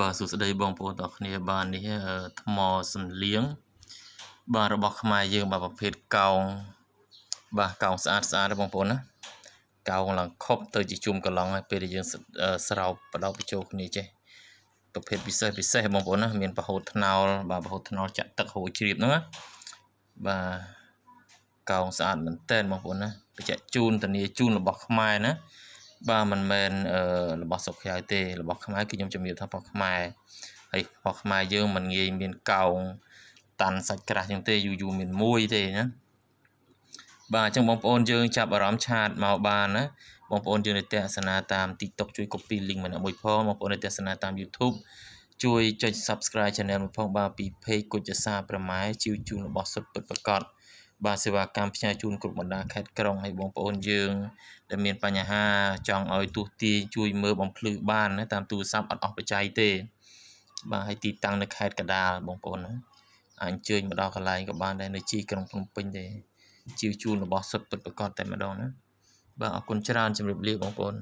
បាទសួស្តីបងប្អូនទាំងគ្នាបាទនេះថ្មសំលៀងបាទរបស់ខ្មែរយើងបាទប្រភេទកោងបាទកោងស្អាតស្អាតទេបងប្អូនណាកោងឡើងខប់ទៅជាជុំកន្លងហើយពេលដែលយើងស្រោបបដោបបញ្ចូលគ្នាចេះប្រភេទពិសេសពិសេសបងប្អូនណាមានប្រហូតថ្នោលបាទប្រហូតថ្នោលចាក់ទឹកហូរជ្រាបហ្នឹងណាបាទកោងស្អាតមែនតើបងប្អូនណាបច្ចៈជូនធនីជូន របស់ខ្មែរណាបាទមិនមែនរបស់សុខខ្យៅទេរបស់ខ្មែរគឺខ្ញុំជំរាបថារបស់ខ្មែរហើយរបស់ខ្មែរយើងមិនងាយមានកោង តាន់សាច់ក្រាស់ចឹងទេយូរយូរមានមួយទេណាបាទអញ្ចឹងបងប្អូនយើង ចាប់អារម្មណ៍ឆាតមកបានណាបងប្អូនយើងនៅទស្សនាតាម TikTok ជួយ copy link ម្នាក់មួយផងបងប្អូននៅទស្សនាតាម YouTube ជួយចុច Subscribe Channel មួយផងបាទពី Page គុជសាប្រម៉ែជីវជូនរបស់សុទ្ធពិតប្រកបបាទសេវាកម្មផ្ញើជូនគ្រប់បណ្ដាខេត្តក្រុងហើយបងប្អូនយើងដែលមានបញ្ហា ចង់ឲ្យទូទាយជួយ មើលបំភ្លឺបានណាតាមទូរស័ព្ទអត់អស់បច្ច័យទេ បាទហើយទីតាំងនៅខេត្តកដាលបងប្អូនណាអញ្ជើញមកដល់កន្លែងក៏បានដែរនៅជីក្រុងភ្នំពេញទេជីវជូនរបស់សុទ្ធពិតប្រកបតែម្ដងណាបាទអរគុណច្រើនជម្រាបលាបងប្អូន